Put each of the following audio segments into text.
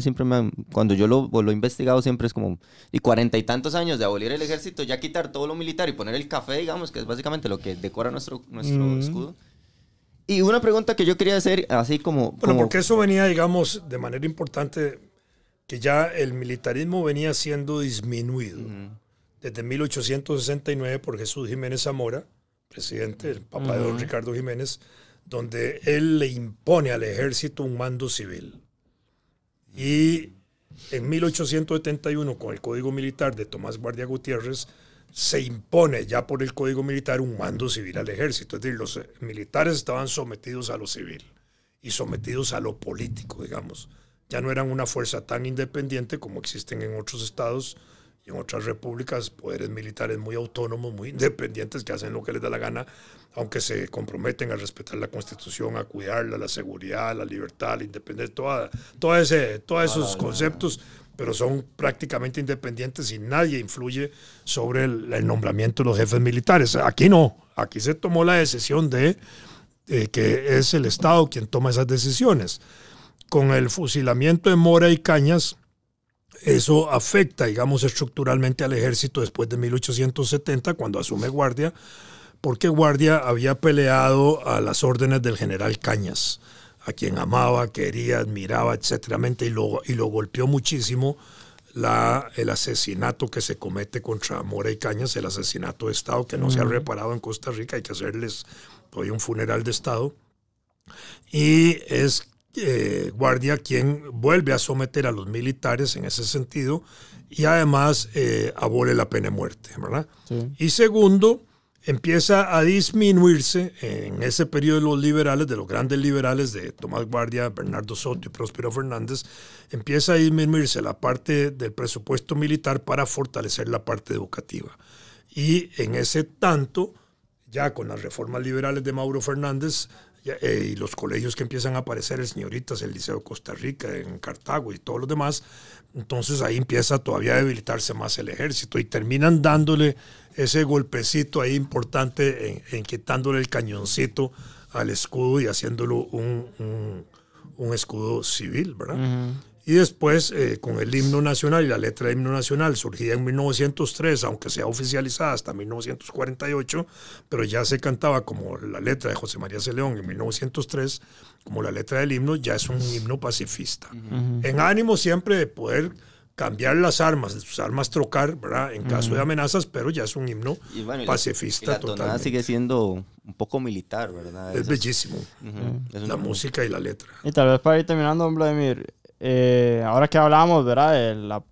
siempre cuando yo lo, lo, he investigado siempre es como, y cuarenta y tantos años de abolir el ejército, ya quitar todo lo militar y poner el café, digamos, que es básicamente lo que decora nuestro, nuestro mm. escudo. Y una pregunta que yo quería hacer, así como... Bueno, porque eso venía, digamos, de manera importante, que ya el militarismo venía siendo disminuido. Desde 1869 por Jesús Jiménez Zamora, presidente, el papá de don Ricardo Jiménez, donde él le impone al ejército un mando civil y en 1871, con el Código Militar de Tomás Guardia Gutiérrez, se impone ya por el Código Militar un mando civil al ejército. Es decir, los eh, militares estaban sometidos a lo civil y sometidos a lo político, digamos. Ya no eran una fuerza tan independiente como existen en otros estados y en otras repúblicas poderes militares muy autónomos, muy independientes, que hacen lo que les da la gana, aunque se comprometen a respetar la constitución, a cuidarla, la seguridad, la libertad, la independencia, toda, ese, todos esos conceptos, pero son prácticamente independientes y nadie influye sobre el, nombramiento de los jefes militares. Aquí no, aquí se tomó la decisión de que es el Estado quien toma esas decisiones. Con el fusilamiento de Mora y Cañas, eso afecta, digamos, estructuralmente al ejército después de 1870, cuando asume Guardia, porque Guardia había peleado a las órdenes del general Cañas, a quien amaba, quería, admiraba, etcétera, y lo, y lo golpeó muchísimo la, el asesinato que se comete contra Mora y Cañas, el asesinato de Estado que no se ha reparado en Costa Rica, hay que hacerles hoy un funeral de Estado. Y es eh, guardia quien vuelve a someter a los militares en ese sentido y además eh, abole la pena de muerte, ¿verdad? Y segundo, empieza a disminuirse en ese periodo de los liberales, de los grandes liberales de Tomás Guardia, Bernardo Soto y Próspero Fernández, empieza a disminuirse la parte del presupuesto militar para fortalecer la parte educativa. Y en ese tanto, ya con las reformas liberales de Mauro Fernández, eh, y los colegios que empiezan a aparecer, el Señoritas, el Liceo de Costa Rica, en Cartago y todos los demás, entonces ahí empieza todavía a debilitarse más el ejército y terminan dándole ese golpecito ahí importante en, quitándole el cañoncito al escudo y haciéndolo un, un, escudo civil, ¿verdad? Y después, eh, con el himno nacional y la letra del himno nacional, surgida en 1903, aunque sea oficializada hasta 1948, pero ya se cantaba como la letra de José María Celeón en 1903, como la letra del himno, ya es un himno pacifista. En ánimo siempre de poder cambiar las armas, de sus armas trocar, ¿verdad? En caso de amenazas, pero ya es un himno pacifista. total. la sigue siendo un poco militar, ¿verdad? Es, bellísimo. la música y la letra. Y tal vez para ir terminando, Vladimir, eh, ahora que hablábamos, ¿verdad?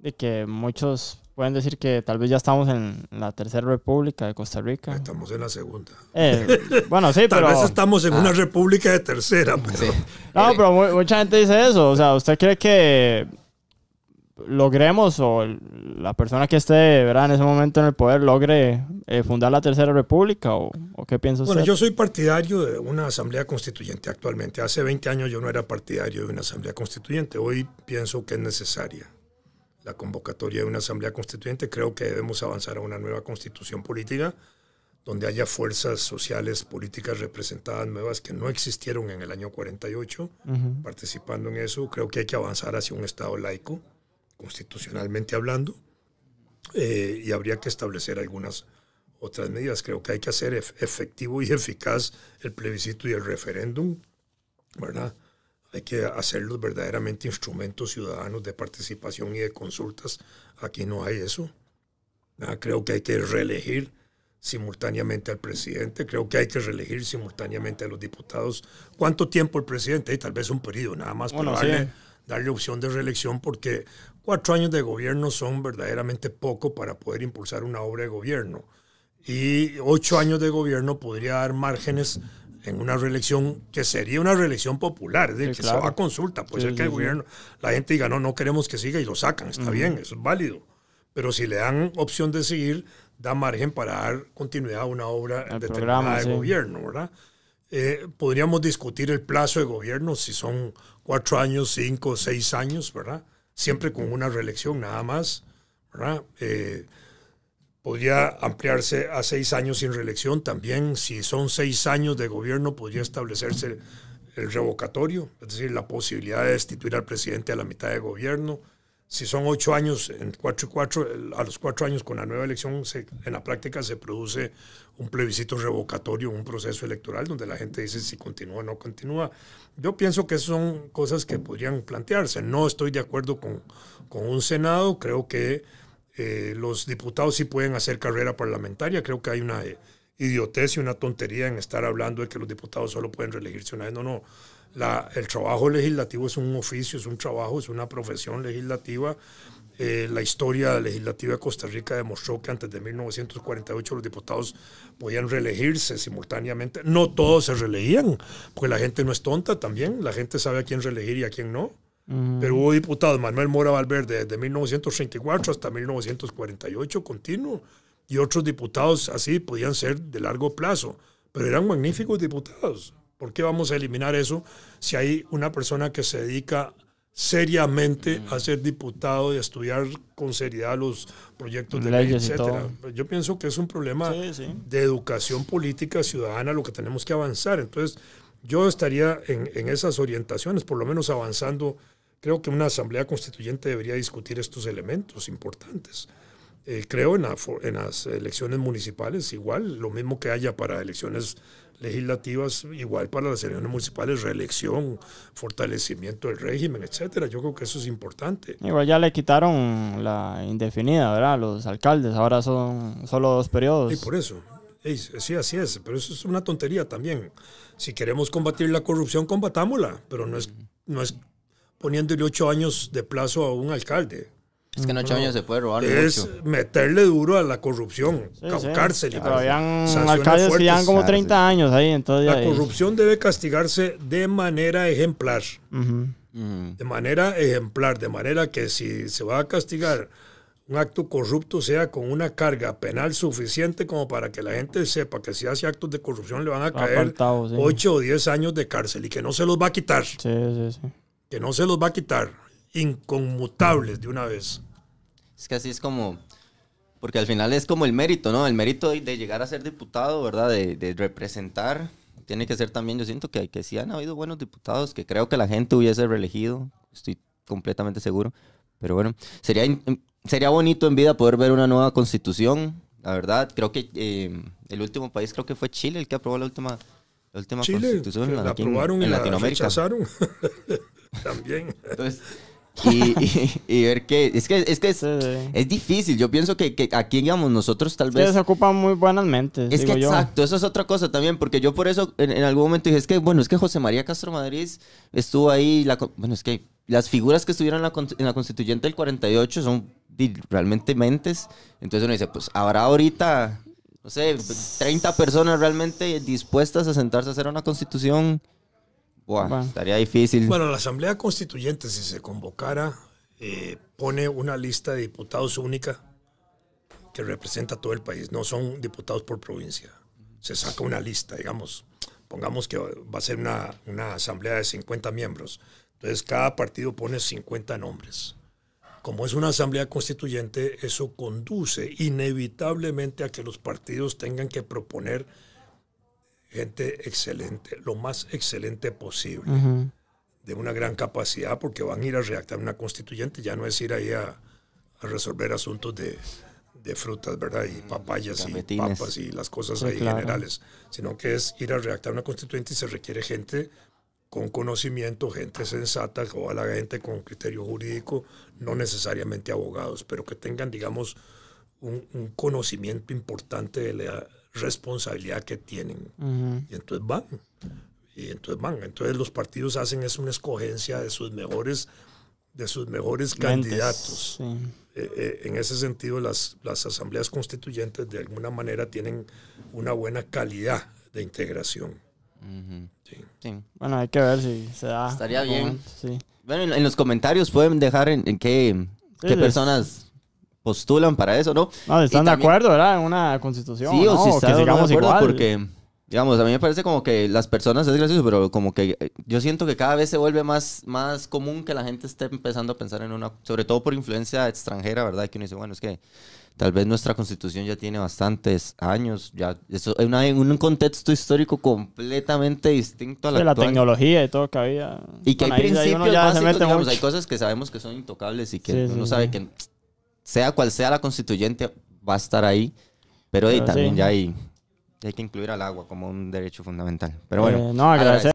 De, que muchos pueden decir que tal vez ya estamos en la tercera república de Costa Rica. Estamos en la segunda. Eh, bueno, sí, tal pero... Tal vez estamos en una ah. república de tercera. Pero... No, eh. pero mucha gente dice eso. O sea, ¿usted cree que logremos o la persona que esté ¿verdad? en ese momento en el poder logre eh, fundar la Tercera República o, qué piensas Bueno, yo soy partidario de una asamblea constituyente actualmente. Hace 20 años yo no era partidario de una asamblea constituyente. Hoy pienso que es necesaria la convocatoria de una asamblea constituyente. Creo que debemos avanzar a una nueva constitución política donde haya fuerzas sociales, políticas representadas nuevas que no existieron en el año 48, participando en eso. Creo que hay que avanzar hacia un Estado laico constitucionalmente hablando, eh, y habría que establecer algunas otras medidas. Creo que hay que hacer efectivo y eficaz el plebiscito y el referéndum, ¿verdad? Hay que hacerlos verdaderamente instrumentos ciudadanos de participación y de consultas. Aquí no hay eso. Creo que hay que reelegir simultáneamente al presidente. Creo que hay que reelegir simultáneamente a los diputados. ¿Cuánto tiempo el presidente? Y tal vez un periodo nada más. para darle, darle opción de reelección porque cuatro años de gobierno son verdaderamente poco para poder impulsar una obra de gobierno. Y ocho años de gobierno podría dar márgenes en una reelección que sería una reelección popular, de que se va a consulta, puede ser que el gobierno, la gente diga, no, no queremos que siga y lo sacan, está bien, eso es válido. Pero si le dan opción de seguir, da margen para dar continuidad a una obra determinada de gobierno, ¿verdad? Eh, podríamos discutir el plazo de gobierno, si son cuatro años, cinco, seis años, ¿verdad? Siempre con una reelección nada más, ¿verdad? Eh, podría ampliarse a seis años sin reelección también. Si son seis años de gobierno, podría establecerse el revocatorio, es decir, la posibilidad de destituir al presidente a la mitad de gobierno si son ocho años, cuatro y cuatro, a los cuatro años con la nueva elección, en la práctica se produce un plebiscito revocatorio, un proceso electoral donde la gente dice si continúa o no continúa. Yo pienso que son cosas que podrían plantearse. No estoy de acuerdo con, un Senado, creo que eh, los diputados sí pueden hacer carrera parlamentaria, creo que hay una... Eh, idiotez y una tontería en estar hablando de que los diputados solo pueden reelegirse una vez. No, no. el trabajo legislativo es un oficio, es un trabajo, es una profesión legislativa. Eh, la historia legislativa de Costa Rica demostró que antes de 1948 los diputados podían reelegirse simultáneamente. No todos se reelegían, porque la gente no es tonta también. La gente sabe a quién reelegir y a quién no. Pero hubo diputados, Manuel Mora Valverde, desde 1934 hasta 1948, continuo y otros diputados así podían ser de largo plazo, pero eran magníficos diputados. ¿Por qué vamos a eliminar eso si hay una persona que se dedica seriamente a ser diputado y a estudiar con seriedad los proyectos de ley, etcétera? Pues yo pienso que es un problema de educación política ciudadana lo que tenemos que avanzar. Entonces, yo estaría en esas orientaciones, por lo menos avanzando creo que una asamblea constituyente debería discutir estos elementos importantes. Eh, creo en, en, las elecciones municipales, igual, lo mismo que haya para elecciones legislativas, igual para las elecciones municipales, reelección, fortalecimiento del régimen, etcétera. Yo creo que eso es importante. Igual ya le quitaron la indefinida, ¿verdad? Los alcaldes, ahora son solo dos periodos. Y por eso, sí, así es, pero eso es una tontería también. Si queremos combatir la corrupción, combatámosla, pero no es, no es poniéndole ocho años de plazo a un alcalde. Es que en ocho años se puede robar. Es meterle duro a la corrupción, sí, alcaldes como 30 ah, años ahí. Entonces, la corrupción debe castigarse de manera ejemplar. De manera ejemplar, de manera que si se va a castigar un acto corrupto sea con una carga penal suficiente como para que la gente sepa que si hace actos de corrupción le van a caer ocho 8 o 10 años de cárcel y que no se los va a quitar. Sí, sí, sí. Que no se los va a quitar inconmutables de una vez. Es que así es como, porque al final es como el mérito, ¿no? El mérito de, llegar a ser diputado, ¿verdad? De, representar. Tiene que ser también, yo siento que, que sí han habido buenos diputados, que creo que la gente hubiese reelegido, estoy completamente seguro. Pero bueno, sería, em, sería bonito en vida poder ver una nueva constitución, la verdad. Creo que eh, el último país, creo que fue Chile el que aprobó la última, la última constitución. la aprobaron en, Latinoamérica. La También. Entonces, y, ver qué... es que es que es, difícil yo pienso que, aquí digamos nosotros tal vez se ocupan muy buenas mentes es que exacto eso es otra cosa también porque yo por eso en, algún momento dije es que bueno es que José María Castro Madrid estuvo ahí la, bueno es que las figuras que estuvieron en la, en la constituyente del 48 son realmente mentes entonces uno dice pues habrá ahorita no sé 30 personas realmente dispuestas a sentarse a hacer una constitución bueno. Estaría difícil. Bueno, la Asamblea Constituyente, si se convocara, eh, pone una lista de diputados única que representa a todo el país. No son diputados por provincia. Se saca una lista, digamos. Pongamos que va a ser una, una asamblea de 50 miembros. Entonces, cada partido pone 50 nombres. Como es una asamblea constituyente, eso conduce inevitablemente a que los partidos tengan que proponer gente excelente, lo más excelente posible, de una gran capacidad, porque van a ir a redactar una constituyente, ya no es ir ahí a, resolver asuntos de, frutas, ¿verdad? Y mm, papayas y papas y las cosas ahí generales, sino que es ir a redactar una constituyente y se requiere gente con conocimiento, gente sensata, o la gente con criterio jurídico, no necesariamente abogados, pero que tengan, digamos, un, un conocimiento importante de la responsabilidad que tienen. Y entonces van. Y entonces van. Entonces los partidos hacen es una escogencia de sus mejores, de sus mejores candidatos. Eh, eh, en ese sentido, las, las asambleas constituyentes de alguna manera tienen una buena calidad de integración. sí. Bueno, hay que ver si se da. Estaría bien. Bueno, en, los comentarios pueden dejar en, qué, qué personas postulan para eso, ¿no? No, están de acuerdo, ¿verdad? En una constitución. Sí, o si están de acuerdo, porque, digamos, a mí me parece como que las personas, es gracioso, pero como que eh, yo siento que cada vez se vuelve más, más común que la gente esté empezando a pensar en una, sobre todo por influencia extranjera, ¿verdad? Que uno dice, bueno, es que tal vez nuestra constitución ya tiene bastantes años, ya eso es un contexto histórico completamente distinto a la, de la tecnología y todo que había. Y que hay principios básicos, digamos, hay cosas que sabemos que son intocables y que no uno sabe que sea cual sea la constituyente, va a estar ahí. Pero, también ya hay, hay que incluir al agua como un derecho fundamental. Pero eh, bueno. no, agradecer,